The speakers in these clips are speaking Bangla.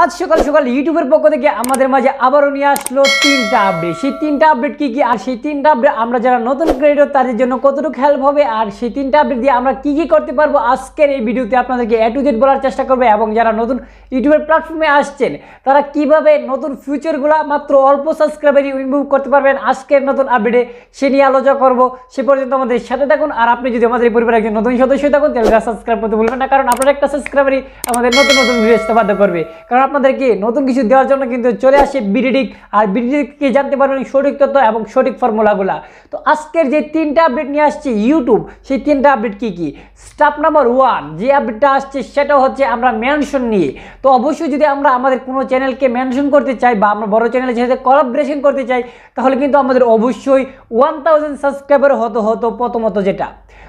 আজ সকাল সকাল ইউটিউবের পক্ষ থেকে আমাদের মাঝে আবারও নিয়ে আসলো তিনটা আপডেট সেই তিনটা আপডেট কি কি আর সেই তিনটা আপডেট আমরা যারা নতুন ক্রেডিট তাদের জন্য কতটুকু হেল্প হবে আর সেই তিনটা আপডেট দিয়ে আমরা কি কি করতে পারবো আজকের এই ভিডিওতে আপনাদেরকে এ টু জেড বলার চেষ্টা করবে এবং যারা নতুন ইউটিউবের প্ল্যাটফর্মে আসছেন তারা কিভাবে নতুন ফিউচারগুলো মাত্র অল্প সাবস্ক্রাইবারই ইমপ্রুভ করতে পারবেন আজকের নতুন আপডেটে সে নিয়ে আলোচনা করবো সে পর্যন্ত আমাদের সাথে থাকুন আর আপনি যদি আমাদের এই পরিবারের একজন নতুন সদস্য থাকুন তাহলে সাবস্ক্রাইব করতে ভুলবেন না কারণ আপনার একটা সাবস্ক্রাইবারই আমাদের নতুন নতুন ভিডিও আসতে বাধ্য করবে কারণ আপনাদেরকে নতুন কিছু দেওয়ার জন্য কিন্তু চলে আসে বিডিডিক আর বিডিডিককে জানতে পারবেন সঠিক তথ্য এবং সঠিক ফর্মুলাগুলা তো আজকের যে তিনটা আপডেট নিয়ে আসছে ইউটিউব সেই তিনটা আপডেট কি কি স্টাফ নাম্বার ওয়ান যে আপডেটটা আসছে সেটা হচ্ছে আমরা মেনশন নিয়ে তো অবশ্যই যদি আমরা আমাদের কোনো চ্যানেলকে মেনশন করতে চাই বা আমরা বড় চ্যানেলের সাথে কলাবরেশন করতে চাই তাহলে কিন্তু আমাদের অবশ্যই ওয়ান থাউজেন্ড সাবস্ক্রাইবার হতো হতো প্রথমত যেটা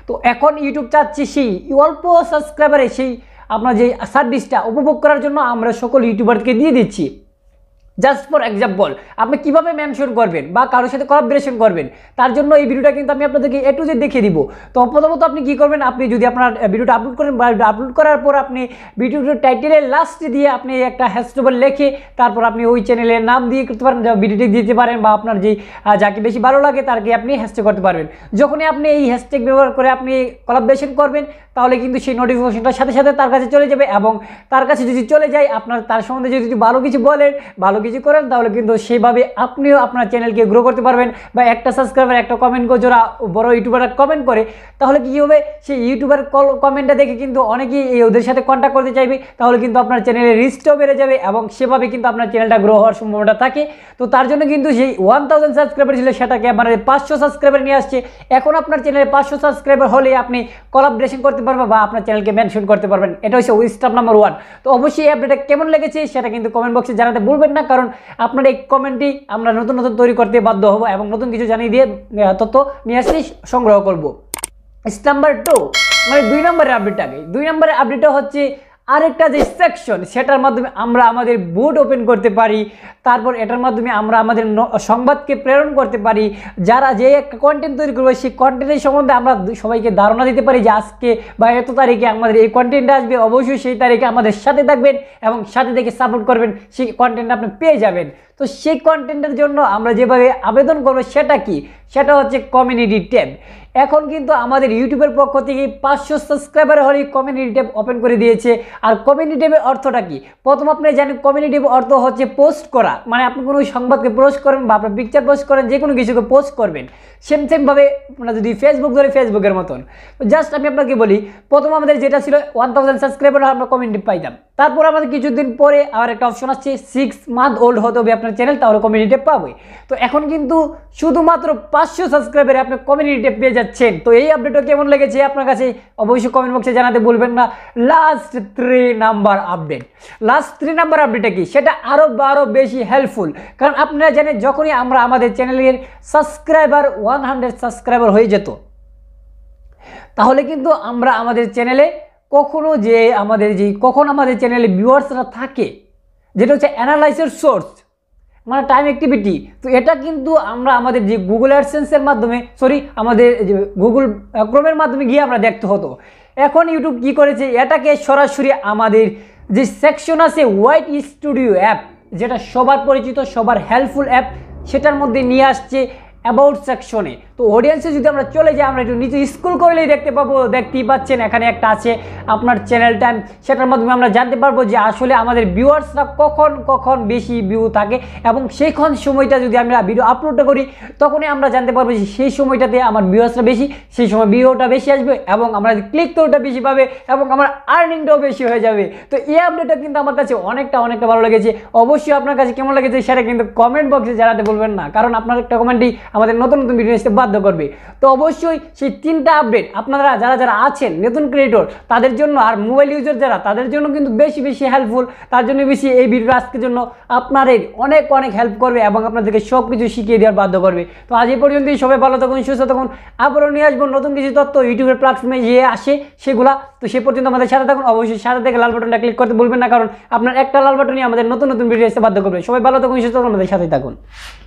তো এখন ইউটিউব চাচ্ছি সেই অল্প সাবস্ক্রাইবারে সেই আপনার যে সার্ভিসটা উপভোগ করার জন্য আমরা সকল ইউটিউবারকে দিয়ে দিচ্ছি জাস্ট ফর এক্সাম্পল আপনি কীভাবে মেনশন করবেন বা কারোর সাথে কলাবরেশন করবেন তার জন্য এই ভিডিওটা কিন্তু আমি আপনাদেরকে এ টু জেড দেখিয়ে দিব তো প্রথমত আপনি কী করবেন আপনি যদি আপনার ভিডিওটা আপলোড করেন বা আপলোড করার পর আপনি ভিডিওটার টাইটেলে লাস্ট দিয়ে আপনি একটা হ্যাশট্যাগ লেখে তারপর আপনি ওই চ্যানেলের নাম দিয়ে করতে পারেন ভিডিওটি দিতে পারেন বা আপনার যে যাকে বেশি ভালো লাগে তাকে আপনি হ্যাশট্যাগ করতে পারবেন যখনই আপনি এই হ্যাশট্যাগ ব্যবহার করে আপনি কলাবরেশন করবেন তাহলে কিন্তু সেই নোটিফিকেশনটার সাথে সাথে তার কাছে চলে যাবে এবং তার কাছে যদি চলে যায় আপনার তার সম্বন্ধে যদি ভালো কিছু বলেন ভালো কিছু করেন তাহলে কিন্তু সেইভাবে আপনিও আপনার চ্যানেলকে গ্রো করতে পারবেন বা একটা সাবস্ক্রাইবার একটা কমেন্ট করে যারা বড় ইউটিউবাররা কমেন্ট করে তাহলে কী হবে সেই ইউটিউবার কল কমেন্টটা দেখে কিন্তু অনেকেই এই ওদের সাথে কন্ট্যাক্ট করতে চাইবে তাহলে কিন্তু আপনার চ্যানেলের রিস্কটাও বেড়ে যাবে এবং সেভাবে কিন্তু আপনার চ্যানেলটা গ্রো হওয়ার সম্ভাবনা থাকে তো তার জন্য কিন্তু সেই ওয়ান থাউজেন্ড সাবস্ক্রাইবার ছিল সেটাকে আপনার পাঁচশো সাবস্ক্রাইবার নিয়ে আসছে এখন আপনার চ্যানেলে পাঁচশো সাবস্ক্রাইবার হলে আপনি কলাবরেশন করতে পারবেন বা আপনার চ্যানেলকে মেনশন করতে পারবেন এটা হচ্ছে স্টাপ নাম্বার ওয়ান তো অবশ্যই অ্যাপডেটটা কেমন লেগেছে সেটা কিন্তু কমেন্ট বক্সে জানাতে ভুলবেন না কারণ আপনার এই কমেন্টটি আমরা নতুন নতুন তৈরি করতে বাধ্য হব এবং নতুন কিছু জানিয়ে দিয়ে তথ্য নিয়ে আসছি সংগ্রহ করব নাম্বার টু মানে দুই নম্বরের আগে দুই নম্বরের আপডেটটা হচ্ছে আরেকটা যে সেকশন সেটার মাধ্যমে আমরা আমাদের বুট ওপেন করতে পারি তারপর এটার মাধ্যমে আমরা আমাদের সংবাদকে প্রেরণ করতে পারি যারা যে একটা কন্টেন্ট তৈরি করবে সেই কন্টেন্টের সম্বন্ধে আমরা সবাইকে ধারণা দিতে পারি যে আজকে বা এত তারিখে আমাদের এই কন্টেন্ট আসবে অবশ্যই সেই তারিখে আমাদের সাথে থাকবেন এবং সাথে থেকে সাপোর্ট করবেন সেই কন্টেন্ট আপনি পেয়ে যাবেন তো সেই কন্টেন্টের জন্য আমরা যেভাবে আবেদন করবো সেটা কি সেটা হচ্ছে কমিউনিটি ট্যাব এখন কিন্তু আমাদের ইউটিউবের পক্ষ থেকে পাঁচশো সাবস্ক্রাইবার হলেই কমিউনিটি ট্যাব ওপেন করে দিয়েছে আর কমিউনিটি ট্যাবের অর্থটা কি প্রথম আপনি জানেন কমিউনিটি অর্থ হচ্ছে পোস্ট করা মানে আপনি কোনো সংবাদকে পোস্ট করেন বা আপনার পিকচার পোস্ট করেন যে কোনো কিছুকে পোস্ট করবেন সেম সেমভাবে আপনার যদি ফেসবুক ধরে ফেসবুকের মতন জাস্ট আমি আপনাকে বলি প্রথম আমাদের যেটা ছিল ওয়ান থাউজেন্ড সাবস্ক্রাইবার আমরা কমিউনিটি পাইতাম তারপর আমাদের কিছুদিন পরে আর একটা অপশন আসছে সিক্স মান্থ ওল্ড হতে হবে আপনার চ্যানেল তাহলে কমিউনিটি পাবে তো এখন কিন্তু শুধুমাত্র পাঁচ পাঁচশো সাবস্ক্রাইবারে আপনি কমিউনিটি পেয়ে যাচ্ছেন তো এই আপডেটটা কেমন লেগেছে আপনার কাছে অবশ্যই কমেন্ট বক্সে জানাতে বলবেন না last three number update last three number আপডেটটা কি সেটা আরও আরও বেশি হেল্পফুল কারণ আপনারা জানেন যখনই আমরা আমাদের চ্যানেলের সাবস্ক্রাইবার ওয়ান হান্ড্রেড সাবস্ক্রাইবার হয়ে যেত তাহলে কিন্তু আমরা আমাদের চ্যানেলে কখনো যে আমাদের যে কখন আমাদের চ্যানেলে ভিউয়ার্সরা থাকে যেটা হচ্ছে অ্যানালাইসের সোর্স মানে টাইম অ্যাক্টিভিটি তো এটা কিন্তু আমরা আমাদের যে গুগল অ্যাডসেন্সের মাধ্যমে সরি আমাদের যে গুগল ক্রোমের মাধ্যমে গিয়ে আমরা দেখতে হতো এখন ইউটিউব কি করেছে এটাকে সরাসরি আমাদের যে সেকশন আছে হোয়াইট স্টুডিও অ্যাপ যেটা সবার পরিচিত সবার হেল্পফুল অ্যাপ সেটার মধ্যে নিয়ে আসছে অ্যাবাউট সেকশনে তো অডিয়েন্সে যদি আমরা চলে যাই আমরা একটু নিচে স্কুল করলেই দেখতে পাবো দেখতেই পাচ্ছেন এখানে একটা আছে আপনার চ্যানেল টাইম সেটার মাধ্যমে আমরা জানতে পারবো যে আসলে আমাদের ভিউয়ার্সরা কখন কখন বেশি ভিউ থাকে এবং সেইক্ষণ সময়টা যদি আমরা ভিডিও আপলোড করি তখনই আমরা জানতে পারবো যে সেই সময়টাতে আমার ভিউয়ার্সরা বেশি সেই সময় ভিউটা বেশি আসবে এবং আমরা ক্লিক তোটা বেশি পাবে এবং আমার আর্নিংটাও বেশি হয়ে যাবে তো এই আপডেটটা কিন্তু আমার কাছে অনেকটা অনেকটা ভালো লেগেছে অবশ্যই আপনার কাছে কেমন লেগেছে সেটা কিন্তু কমেন্ট বক্সে জানাতে বলবেন না কারণ আপনার একটা কমেন্টই আমাদের নতুন নতুন ভিডিও নিতে বাধ্য করবে তো অবশ্যই সেই তিনটা আপডেট আপনারা যারা যারা আছেন নতুন ক্রিয়েটর তাদের জন্য আর মোবাইল ইউজার যারা তাদের জন্য কিন্তু বেশি বেশি হেল্পফুল তার জন্য বেশি এই ভিডিও আজকের জন্য আপনাদের অনেক অনেক হেল্প করবে এবং আপনাদেরকে সব কিছু শিখিয়ে দেওয়ার বাধ্য করবে তো আজ এই পর্যন্তই সবাই ভালো থাকুন সুস্থ থাকুন আবারও নিয়ে আসবো নতুন কিছু তথ্য ইউটিউবের প্ল্যাটফর্মে যে আসে সেগুলা তো সে পর্যন্ত আমাদের সাথে থাকুন অবশ্যই সাথে থেকে লাল বাটনটা ক্লিক করতে বলবেন না কারণ আপনার একটা লাল বাটনই আমাদের নতুন নতুন ভিডিও আসতে বাধ্য করবে সবাই ভালো থাকুন সুস্থ থাকুন আমাদের সাথে থাকুন